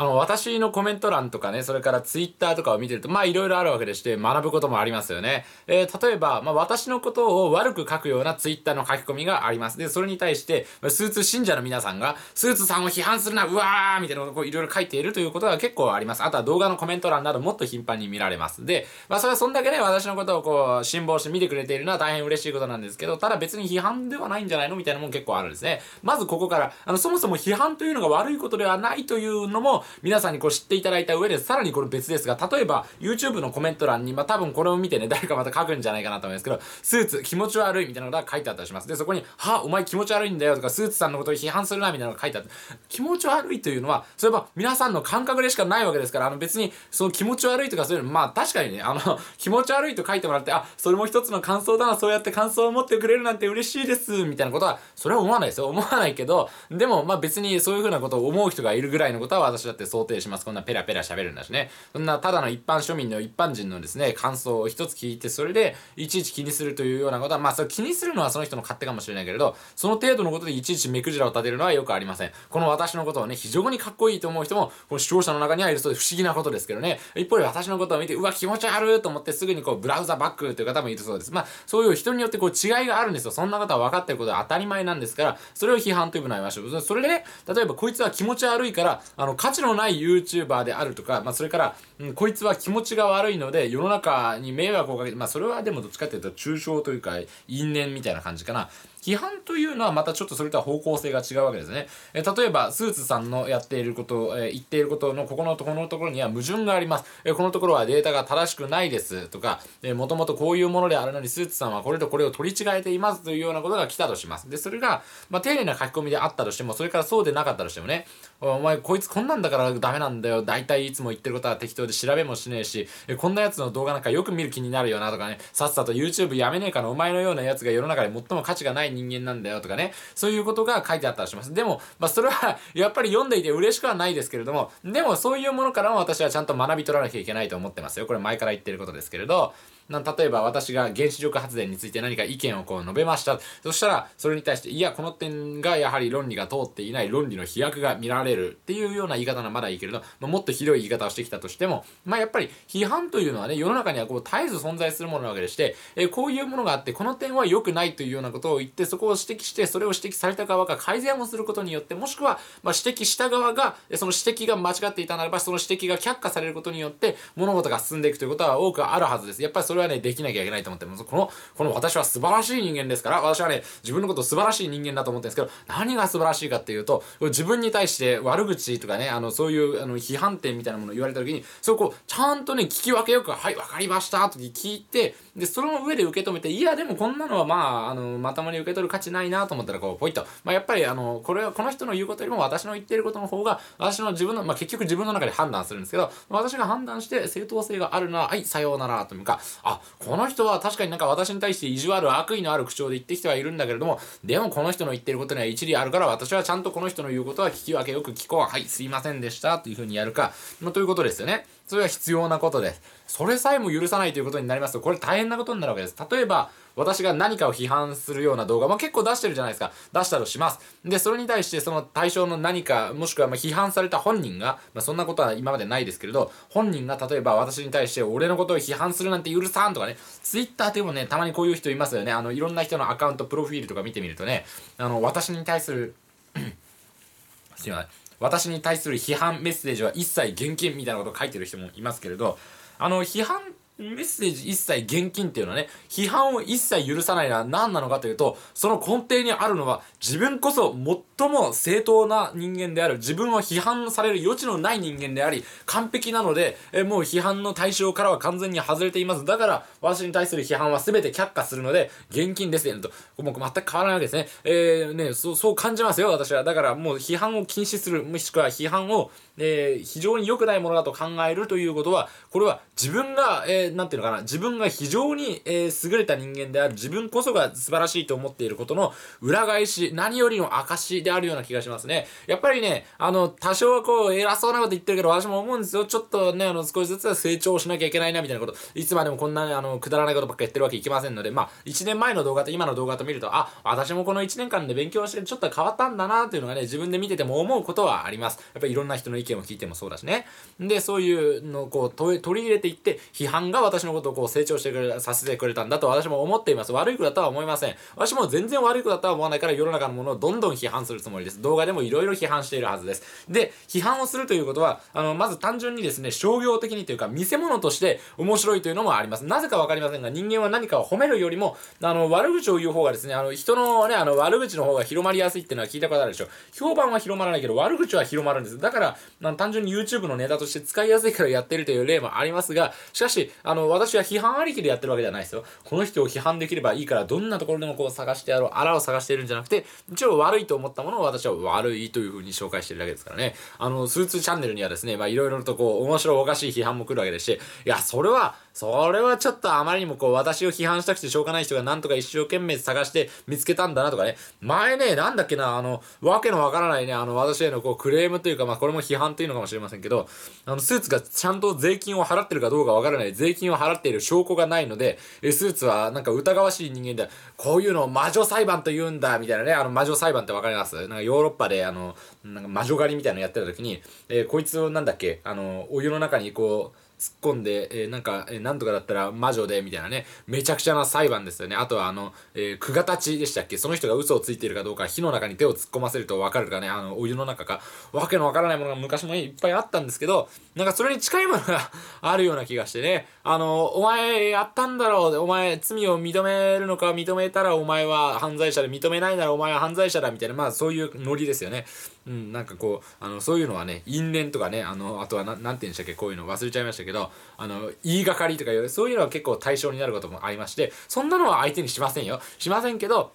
あの、私のコメント欄とかね、それからツイッターとかを見てると、まあいろいろあるわけでして、学ぶこともありますよね。えー、例えば、まあ私のことを悪く書くようなツイッターの書き込みがあります。で、それに対して、スーツ信者の皆さんが、スーツさんを批判するな、うわーみたいなのをいろいろ書いているということが結構あります。あとは動画のコメント欄などもっと頻繁に見られます。で、まあそれはそんだけね、私のことをこう、辛抱して見てくれているのは大変嬉しいことなんですけど、ただ別に批判ではないんじゃないのみたいなもん結構あるんですね。まずここから、あの、そもそも批判というのが悪いことではないというのも、皆さんにこう知っていただいた上で、さらにこれ別ですが、例えば YouTube のコメント欄に、まあ多分これを見てね、誰かまた書くんじゃないかなと思いますけど、スーツ気持ち悪いみたいなのが書いてあったりします。で、そこに、はお前気持ち悪いんだよとか、スーツさんのことを批判するなみたいなのが書いてあった。気持ち悪いというのは、そういえば皆さんの感覚でしかないわけですから、あの別にその気持ち悪いとかそういうの、まあ確かにね、あの 気持ち悪いと書いてもらって、あ、それも一つの感想だな、そうやって感想を持ってくれるなんて嬉しいです、みたいなことは、それは思わないですよ。思わないけど、でもまあ別にそういうふうなことを思う人がいるぐらいのことは私だってって想定します。こんなペラペラ喋るんだしね。そんなただの一般庶民の一般人のですね、感想を一つ聞いて、それでいちいち気にするというようなことは、まあそれ気にするのはその人の勝手かもしれないけれど、その程度のことでいちいち目くじらを立てるのはよくありません。この私のことをね、非常にかっこいいと思う人も、この視聴者の中にはいるそうで不思議なことですけどね。一方で私のことを見て、うわ、気持ち悪いと思ってすぐにこう、ブラウザバックという方もいるそうです。まあ、そういう人によってこう違いがあるんですよ。そんなことは分かってることは当たり前なんですから、それを批判といううにないましょう。それで、ね、例えばこいつは気持ち悪いから、あの、価値のない YouTuber であるとか、まあ、それから、うん、こいつは気持ちが悪いので、世の中に迷惑をかけて、まあ、それはでもどっちかっていうと、抽象というか、因縁みたいな感じかな。批判というのはまたちょっとそれとは方向性が違うわけですね。え例えば、スーツさんのやっていること、え言っていることのここのところのところには矛盾があります。えこのところはデータが正しくないですとか、えー、もともとこういうものであるのにスーツさんはこれとこれを取り違えていますというようなことが来たとします。で、それが、まあ、丁寧な書き込みであったとしても、それからそうでなかったとしてもね、お前こいつこんなんだからダメなんだよ。大体いつも言ってることは適当で調べもしねえし、えこんなやつの動画なんかよく見る気になるよなとかね、さっさと YouTube やめねえからお前のようなやつが世の中で最も価値がないい人間なんだよとかね、そういうことが書いてあったりします。でも、まあ、それはやっぱり読んでいて嬉しくはないですけれども、でもそういうものからも私はちゃんと学び取らなきゃいけないと思ってますよ。これ前から言ってることですけれど、な例えば私が原子力発電について何か意見をこう述べましたそしたらそれに対していやこの点がやはり論理が通っていない論理の飛躍が見られるっていうような言い方ならまだいいけれど、まあ、もっとひどい言い方をしてきたとしてもまあやっぱり批判というのはね世の中にはこう絶えず存在するものなわけでして、えこういうものがあってこの点は良くないというようなことを言ってそこを指摘してそれを指摘された側が改善をすることによってもしくは、ま指摘した側がその指摘が間違っていたならばその指摘が却下されることによって物事が進んでいくということは多くあるはずですやっぱりそれはね、できなきゃいけないと思って、この、この私は素晴らしい人間ですから、私はね、自分のこと素晴らしい人間だと思ってるんですけど、何が素晴らしいかっていうと、自分に対して悪口とかね、あの、そういう、あの、批判点みたいなものを言われた時に、そこをちゃんとね、聞き分けよく、はい、わかりましたと聞いて、で、その上で受け止めて、いや、でもこんなのはまあ、あの、まともに受け取る価値ないなと思ったら、こう、ポイッと。まあ、やっぱり、あの、これは、この人の言うことよりも私の言ってることの方が、私の自分の、まあ、結局自分の中で判断するんですけど、私が判断して正当性があるなら、はい、さようならというか、あこの人は確かになんか私に対して意地悪悪意のある口調で言ってきてはいるんだけれどもでもこの人の言ってることには一理あるから私はちゃんとこの人の言うことは聞き分けよく聞こうはいすいませんでしたというふうにやるか、まあ、ということですよね。それは必要なことです。それさえも許さないということになりますと、これ大変なことになるわけです。例えば、私が何かを批判するような動画、まあ、結構出してるじゃないですか。出したとします。で、それに対してその対象の何か、もしくはま批判された本人が、まあ、そんなことは今までないですけれど、本人が例えば私に対して俺のことを批判するなんて許さんとかね、twitter でもね、たまにこういう人いますよね。あの、いろんな人のアカウント、プロフィールとか見てみるとね、あの、私に対する すいません。私に対する批判メッセージは一切厳禁みたいなことを書いてる人もいますけれどあの批判メッセージ一切現金っていうのはね、批判を一切許さないのは何なのかというと、その根底にあるのは、自分こそ最も正当な人間である、自分を批判される余地のない人間であり、完璧なので、えもう批判の対象からは完全に外れています。だから、私に対する批判は全て却下するので、現金ですね、と。もう全く変わらないわけですね。えー、ね、そう、そう感じますよ、私は。だから、もう批判を禁止する、もしくは批判を、えー、非常に良くないものだと考えるということは、これは自分が、えーなんていうのかな、自分が非常に、えー、優れた人間である、自分こそが素晴らしいと思っていることの裏返し、何よりの証であるような気がしますね。やっぱりね、あの、多少はこう、偉そうなこと言ってるけど、私も思うんですよ。ちょっとね、あの、少しずつは成長しなきゃいけないな、みたいなこと。いつまでもこんな、ね、あの、くだらないことばっか言ってるわけいけませんので、まあ、1年前の動画と今の動画と見ると、あ、私もこの1年間で勉強して、ちょっと変わったんだな、というのがね、自分で見てても思うことはあります。やっぱりいろんな人の意見を聞いてもそうだしね。で、そういうのをこう、取り入れていって、批判がが私のことをこう成長してくれさせてくれたんだと私も思っています悪い子だとは思いません私も全然悪い子だとは思わないから世の中のものをどんどん批判するつもりです動画でもいろいろ批判しているはずですで批判をするということはあのまず単純にですね商業的にというか見せ物として面白いというのもありますなぜかわかりませんが人間は何かを褒めるよりもあの悪口を言う方がですねあの人のねあの悪口の方が広まりやすいっていうのは聞いたことあるでしょ評判は広まらないけど悪口は広まるんですだから単純に YouTube のネタとして使いやすいからやってるという例もありますがしかしああの、私は批判ありきでやってるわけじゃないですよ。この人を批判できればいいから、どんなところでもこう探してやろう、あらを探してるんじゃなくて、一応悪いと思ったものを私は悪いというふうに紹介してるだけですからね。あの、スーツチャンネルにはですね、まあいろいろとこう、面白おかしい批判も来るわけですし、いや、それは、それはちょっとあまりにもこう、私を批判したくてしょうがない人がなんとか一生懸命探して見つけたんだなとかね。前ね、なんだっけな、あの、わけのわからないね、あの、私へのこう、クレームというか、まあ、これも批判というのかもしれませんけど、あの、スーツがちゃんと税金を払ってるかどうかわからない、税金を払っている証拠がないので、スーツはなんか疑わしい人間で、こういうのを魔女裁判と言うんだ、みたいなね、あの、魔女裁判ってわかりますなんかヨーロッパで、あの、なんか魔女狩りみたいなのやってた時に、えー、こいつをなんだっけ、あの、お湯の中にこう、突っ込んで、えー、なんか、えー、なんとかだったら魔女で、みたいなね、めちゃくちゃな裁判ですよね。あとはあの、えー、久でしたっけその人が嘘をついているかどうか、火の中に手を突っ込ませるとわかるかね、あの、お湯の中か、わけのわからないものが昔もいっぱいあったんですけど、なんかそれに近いものが あるような気がしてね、あの、お前やったんだろう、お前罪を認めるのか、認めたらお前は犯罪者で、認めないならお前は犯罪者だ、みたいな、まあそういうノリですよね。うん、なんかこうあのそういうのはね因縁とかねあのあとは何て言うんでしたっけこういうの忘れちゃいましたけどあの言いがかりとかそういうのは結構対象になることもありましてそんなのは相手にしませんよしませんけど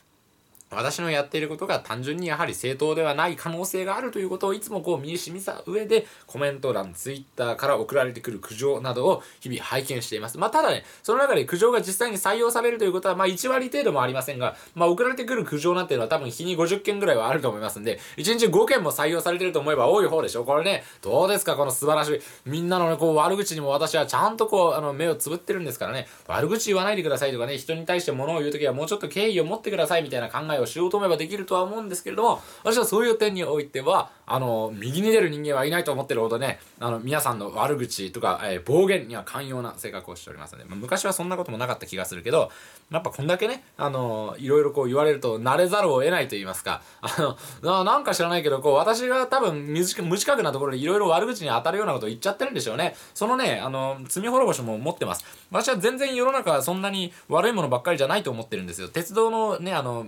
私のやっていることが単純にやはり正当ではない可能性があるということをいつもこう身に染みた上でコメント欄、ツイッターから送られてくる苦情などを日々拝見しています。まあただね、その中で苦情が実際に採用されるということはまあ1割程度もありませんが、まあ送られてくる苦情なんていうのは多分日に50件ぐらいはあると思いますんで、1日5件も採用されてると思えば多い方でしょこれね、どうですかこの素晴らしい。みんなのね、こう悪口にも私はちゃんとこう、あの、目をつぶってるんですからね、悪口言わないでくださいとかね、人に対して物を言うときはもうちょっと敬意を持ってくださいみたいな考えををしようと思えばできるとは思うんですけれども、私はそういう点においては、あの、右に出る人間はいないと思ってるほどね、あの、皆さんの悪口とか、えー、暴言には寛容な性格をしておりますので、まあ、昔はそんなこともなかった気がするけど、やっぱこんだけね、あの、いろいろこう言われると、慣れざるを得ないと言いますか、あの、なんか知らないけど、こう、私が多分無、無自覚なところでいろいろ悪口に当たるようなことを言っちゃってるんでしょうね。そのね、あの、罪滅ぼしも持ってます。私は全然世の中はそんなに悪いものばっかりじゃないと思ってるんですよ。鉄道のね、あの、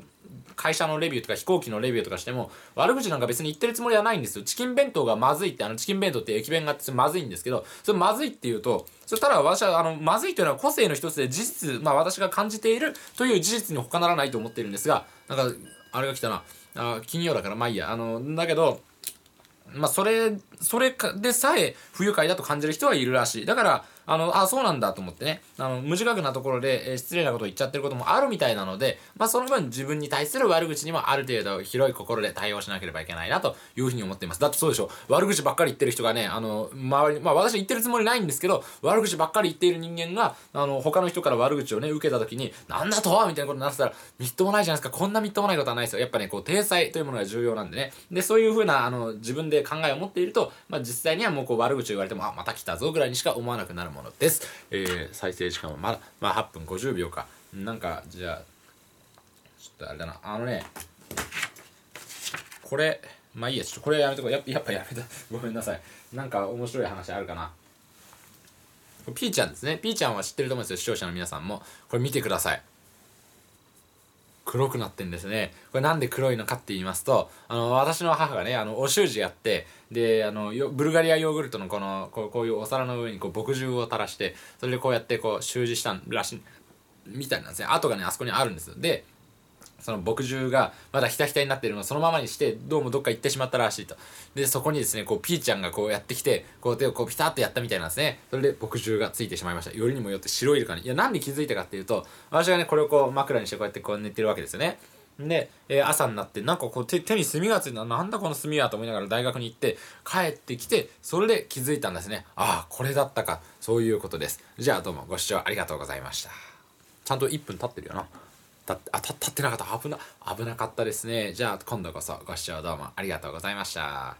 会社のレビューとか飛行機のレビューとかしても、悪口なんか別に言ってるつもりはないないんですよ。チキン弁当がまずいって、あの、チキン弁当って駅弁がまずいんですけど、それまずいって言うと、そしたら私は、あの、まずいというのは個性の一つで事実、まあ私が感じているという事実に他ならないと思っているんですが、なんか、あれが来たな。あ金曜だから、まあいいや。あの、だけど、まあそれ、それでさえ不愉快だと感じる人はいるらしい。だから、あの、あ、そうなんだと思ってね、あの、無自覚なところで、えー、失礼なことを言っちゃってることもあるみたいなので、まあ、その分自分に対する悪口にもある程度広い心で対応しなければいけないなというふうに思っています。だってそうでしょ。悪口ばっかり言ってる人がね、あの、周り、まあ、私言ってるつもりないんですけど、悪口ばっかり言っている人間が、あの、他の人から悪口をね、受けた時に、なんだとみたいなことになってたら、みっともないじゃないですか。こんなみっともないことはないですよ。やっぱね、こう、体裁というものが重要なんでね。で、そういうふうな、あの、自分で考えを持っていると、まあ、実際にはもうこう、悪口を言われても、あ、また来たぞぐらいにしか思わなくなるもんものです、えー、再生時間はまだ、まあ、8分50秒かなんかじゃあちょっとあれだなあのねこれまあいいやちょっとこれやめとこうややっぱやめた ごめんなさいなんか面白い話あるかなピーちゃんですねピーちゃんは知ってると思うんですよ視聴者の皆さんもこれ見てください黒くなってんですね。これなんで黒いのかって言いますと、あの、私の母がね、あの、お習字やって、で、あの、ブルガリアヨーグルトのこの、こうこういうお皿の上にこう墨汁を垂らして、それでこうやってこう習字したらしい、みたいなんですね。跡がね、あそこにあるんですよ。で、その墨汁がまだひたひたになってるのをそのままにしてどうもどっか行ってしまったらしいとでそこにですねこうピーちゃんがこうやってきてこう手をこうピタッとやったみたいなんですねそれで墨汁がついてしまいましたよりにもよって白いイルカにいや何で気づいたかっていうと私がねこれをこう枕にしてこうやってこう寝てるわけですよねで、えー、朝になって、なんかこう手手に墨がついた、なんだこの墨はと思いながら大学に行って、帰ってきて、それで気づいたんですね。ああ、これだったか。そういうことです。じゃあどうもご視聴ありがとうございました。ちゃんと1分経ってるよな。た立ってなかった危な危なかったですねじゃあ今度こそご視聴どうもありがとうございました